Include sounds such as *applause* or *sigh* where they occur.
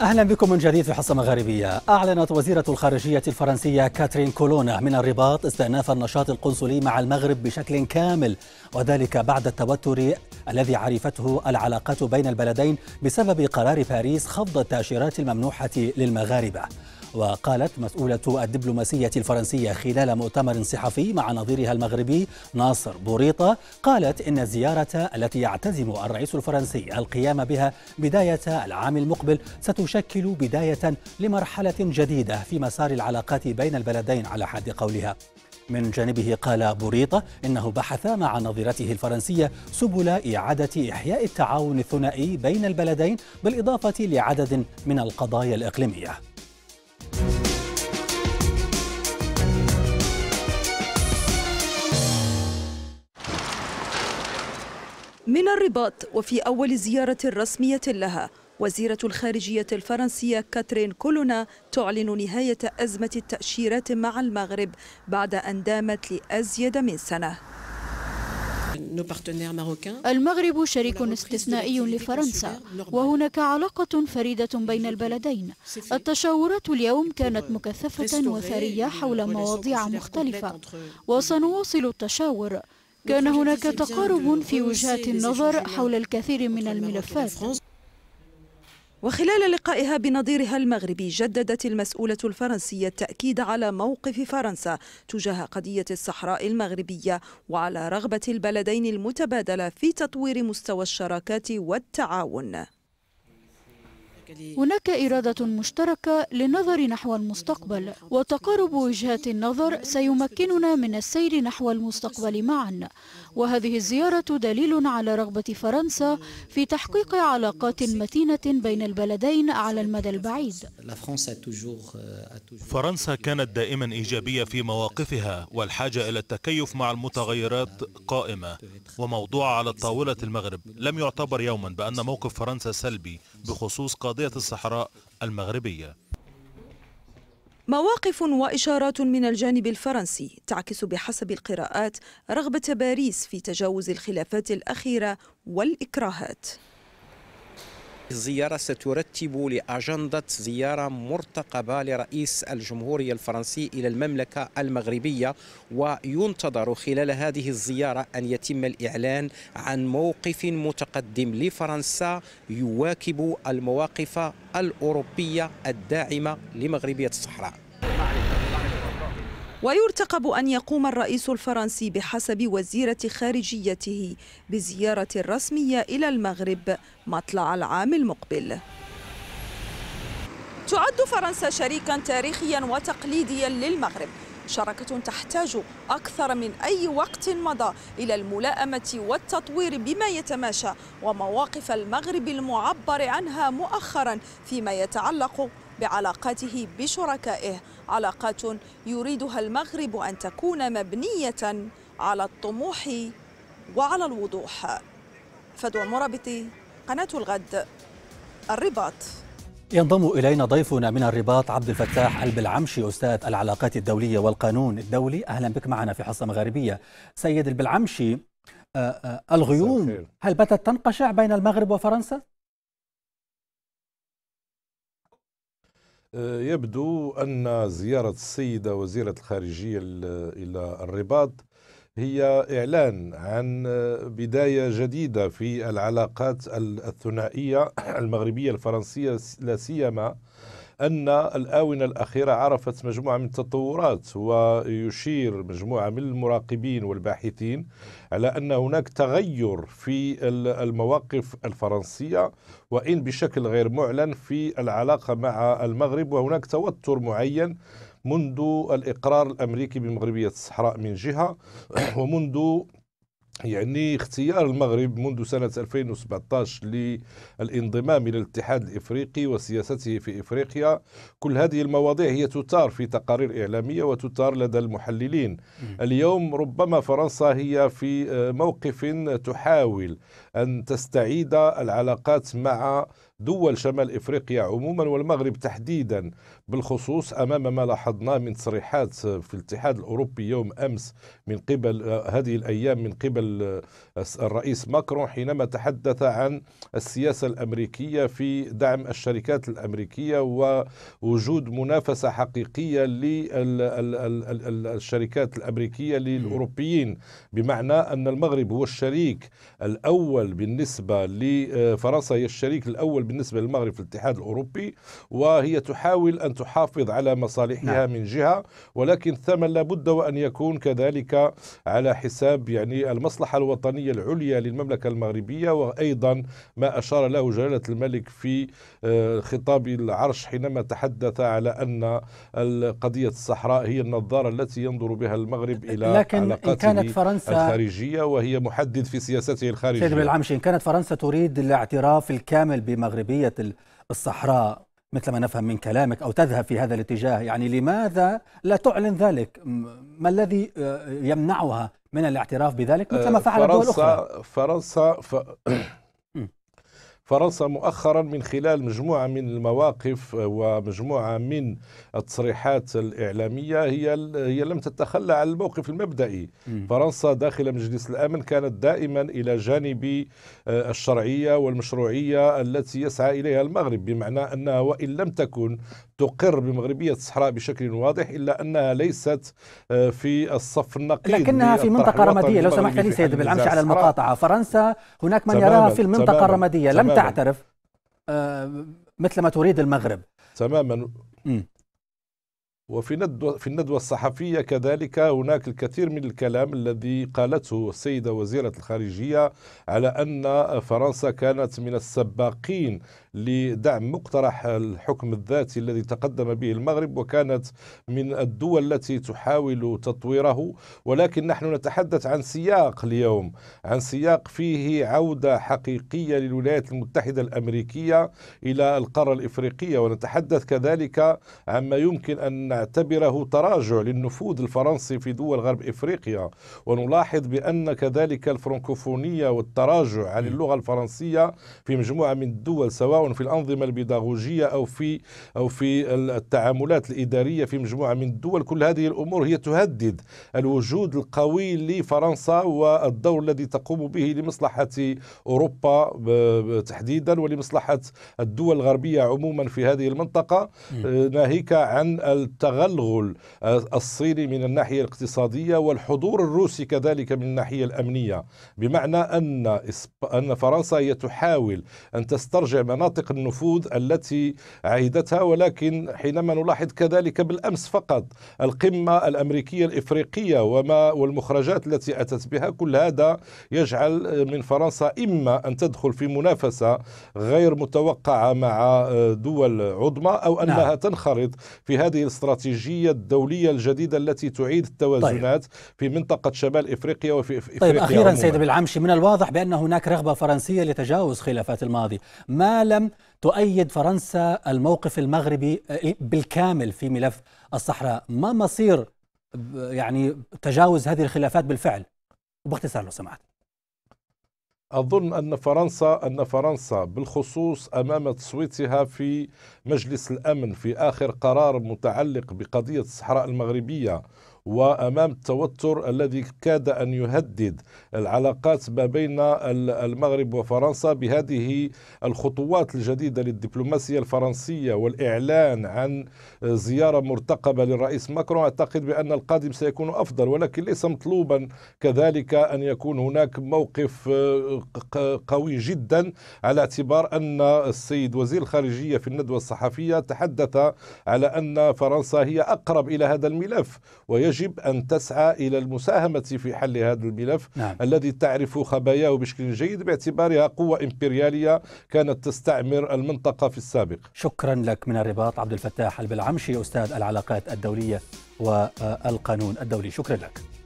أهلا بكم من جديد في حصة مغاربية أعلنت وزيرة الخارجية الفرنسية كاترين كولونا من الرباط استئناف النشاط القنصلي مع المغرب بشكل كامل وذلك بعد التوتر الذي عرفته العلاقات بين البلدين بسبب قرار باريس خفض التأشيرات الممنوحة للمغاربة وقالت مسؤولة الدبلوماسية الفرنسية خلال مؤتمر صحفي مع نظيرها المغربي ناصر بوريطة قالت إن الزيارة التي يعتزم الرئيس الفرنسي القيام بها بداية العام المقبل ستشكل بداية لمرحلة جديدة في مسار العلاقات بين البلدين على حد قولها من جانبه قال بوريطة إنه بحث مع نظيرته الفرنسية سبل إعادة إحياء التعاون الثنائي بين البلدين بالإضافة لعدد من القضايا الإقليمية من الرباط وفي أول زيارة رسمية لها وزيرة الخارجية الفرنسية كاترين كولونا تعلن نهاية أزمة التأشيرات مع المغرب بعد أن دامت لأزيد من سنة المغرب شريك استثنائي لفرنسا وهناك علاقة فريدة بين البلدين التشاورات اليوم كانت euh, مكثفة وثرية حول مواضيع مختلفة وسنواصل التشاور كان هناك تقارب في وجهات النظر حول الكثير من الملفات وخلال لقائها بنظيرها المغربي جددت المسؤولة الفرنسية التأكيد على موقف فرنسا تجاه قضية الصحراء المغربية وعلى رغبة البلدين المتبادلة في تطوير مستوى الشراكات والتعاون هناك إرادة مشتركة للنظر نحو المستقبل وتقارب وجهات النظر سيمكننا من السير نحو المستقبل معا وهذه الزيارة دليل على رغبة فرنسا في تحقيق علاقات متينة بين البلدين على المدى البعيد euh, فرنسا كانت دائما إيجابية في مواقفها والحاجة إلى التكيف مع المتغيرات قائمة وموضوع على الطاولة المغرب لم يعتبر يوما بأن موقف فرنسا سلبي بخصوص قضية قضية الصحراء المغربية مواقف وإشارات من الجانب الفرنسي تعكس بحسب القراءات رغبة باريس في تجاوز الخلافات الأخيرة والإكراهات الزيارة سترتب لأجندة زيارة مرتقبة لرئيس الجمهورية الفرنسي إلى المملكة المغربية وينتظر خلال هذه الزيارة أن يتم الإعلان عن موقف متقدم لفرنسا يواكب المواقف الأوروبية الداعمة لمغربية الصحراء ويرتقب أن يقوم الرئيس الفرنسي بحسب وزيرة خارجيته بزيارة رسمية إلى المغرب مطلع العام المقبل تعد فرنسا شريكا تاريخيا وتقليديا للمغرب شراكة تحتاج أكثر من أي وقت مضى إلى الملائمة والتطوير بما يتماشى ومواقف المغرب المعبر عنها مؤخرا فيما يتعلق بعلاقاته بشركائه علاقات يريدها المغرب أن تكون مبنية على الطموح وعلى الوضوح فدوى المرابطي قناة الغد الرباط ينضم إلينا ضيفنا من الرباط عبد الفتاح البلعمشي أستاذ العلاقات الدولية والقانون الدولي أهلا بك معنا في حصة مغربية سيد البلعمشي آه، آه، الغيوم هل باتت تنقشع بين المغرب وفرنسا؟ آه، يبدو أن زيارة السيدة وزيرة الخارجية إلى الرباط هي إعلان عن بداية جديدة في العلاقات الثنائية *clears throat* المغربية الفرنسية لا سيما أن الآونة الأخيرة عرفت مجموعة من التطورات ويشير مجموعة من المراقبين والباحثين على أن هناك تغير في المواقف الفرنسية وإن بشكل غير معلن في العلاقة مع المغرب وهناك توتر معين منذ الإقرار الأمريكي بمغربية الصحراء من جهة *clears throat* ومنذ يعني اختيار المغرب منذ سنة 2017 للانضمام إلى الاتحاد الإفريقي وسياسته في إفريقيا كل هذه المواضيع هي تثار في تقارير إعلامية وتثار لدى المحللين اليوم ربما فرنسا هي في آه، موقف تحاول أن تستعيد العلاقات مع دول شمال افريقيا عموما والمغرب تحديدا بالخصوص امام ما لاحظناه من تصريحات في الاتحاد الاوروبي يوم امس من قبل آه، هذه الايام من قبل آه، الرئيس ماكرون حينما تحدث عن السياسه الامريكيه في دعم الشركات الامريكيه ووجود منافسه حقيقيه للشركات الامريكيه للاوروبيين بمعنى ان المغرب هو الشريك الاول بالنسبه لفرنسا آه، هي الشريك الاول بالنسبة للمغرب في الاتحاد الأوروبي وهي تحاول أن تحافظ على مصالحها نعم. من جهة ولكن الثمن لابد وأن يكون كذلك على حساب يعني المصلحة الوطنية العليا للمملكة المغربية وأيضا ما أشار له جلالة الملك في آه، خطاب العرش حينما تحدث على أن قضية الصحراء هي النظارة التي ينظر بها المغرب إلى لكن علاقاته إن كانت فرنسا الخارجية وهي محدد في سياسته الخارجية سيد بالعمشي إن كانت فرنسا تريد الاعتراف الكامل بمغرب مغربية الصحراء مثل ما نفهم من كلامك أو تذهب في هذا الاتجاه يعني لماذا لا تعلن ذلك ما الذي آه، يمنعها من الاعتراف بذلك مثل ما آه، فعل فرنسا الدول فرنسا ف... *clears throat* فرنسا مؤخرا من خلال مجموعة من المواقف آه، ومجموعة من التصريحات الإعلامية هي هي لم تتخلى عن الموقف المبدئي م. فرنسا داخل مجلس الأمن كانت دائما إلى جانب آه، الشرعية والمشروعية التي يسعى إليها المغرب بمعنى أنها وإن لم تكن تقر بمغربية الصحراء بشكل واضح إلا أنها ليست آه، في الصف النقيض لكنها في منطقة رمادية لو سمحت لي سيد بالعمش على المقاطعة فرنسا هناك من يراها في المنطقة الرمادية لم تعترف آه، مثل ما تريد المغرب تماما وفي الندوة في الندوة الصحفية كذلك هناك الكثير من الكلام الذي قالته السيدة وزيرة الخارجية على أن فرنسا كانت من السباقين لدعم مقترح الحكم الذاتي الذي تقدم به المغرب وكانت من الدول التي تحاول تطويره ولكن نحن نتحدث عن سياق اليوم عن سياق فيه عودة حقيقية للولايات المتحدة الأمريكية إلى القارة الإفريقية ونتحدث كذلك عما يمكن أن نعتبره تراجع للنفوذ الفرنسي في دول غرب إفريقيا ونلاحظ بأن كذلك الفرنكوفونية والتراجع عن اللغة الفرنسية في مجموعة من الدول سواء التعاون في الأنظمة البيداغوجية أو في أو في التعاملات الإدارية في مجموعة من الدول كل هذه الأمور هي تهدد الوجود القوي لفرنسا والدور الذي تقوم به لمصلحة أوروبا تحديدا ولمصلحة الدول الغربية عموما في هذه المنطقة آه، ناهيك عن التغلغل الصيني من الناحية الاقتصادية والحضور الروسي كذلك من الناحية الأمنية بمعنى أن أن فرنسا هي تحاول أن تسترجع مناطق مناطق النفوذ التي عهدتها ولكن حينما نلاحظ كذلك بالأمس فقط القمة الأمريكية الإفريقية وما والمخرجات التي أتت بها كل هذا يجعل من فرنسا إما أن تدخل في منافسة غير متوقعة مع دول عظمى أو أنها نعم. تنخرط في هذه الاستراتيجية الدولية الجديدة التي تعيد التوازنات طيب. في منطقة شمال إفريقيا وفي طيب، إفريقيا طيب أخيرا سيد بالعمشي من الواضح بأن هناك رغبة فرنسية لتجاوز خلافات الماضي ما لا تؤيد فرنسا الموقف المغربي آه، إيه، بالكامل في ملف الصحراء ما مصير يعني تجاوز هذه الخلافات بالفعل وباختصار لو سمحت أظن أن فرنسا أن فرنسا بالخصوص أمام تصويتها في مجلس الأمن في آخر قرار متعلق بقضية الصحراء المغربية وامام التوتر الذي كاد ان يهدد العلاقات ما بين المغرب وفرنسا بهذه الخطوات الجديده للدبلوماسيه الفرنسيه والاعلان عن زياره مرتقبه للرئيس ماكرون اعتقد بان القادم سيكون افضل ولكن ليس مطلوبا كذلك ان يكون هناك موقف آه، قوي جدا على اعتبار ان السيد وزير الخارجيه في الندوه الصحفيه تحدث على ان فرنسا هي اقرب الى هذا الملف ويجب يجب أن تسعى إلى المساهمة في حل هذا الملف نعم. الذي تعرف خباياه بشكل جيد باعتبارها قوة إمبريالية كانت تستعمر المنطقة في السابق شكرا لك من الرباط عبد الفتاح البلعمشي أستاذ العلاقات الدولية والقانون الدولي شكرا لك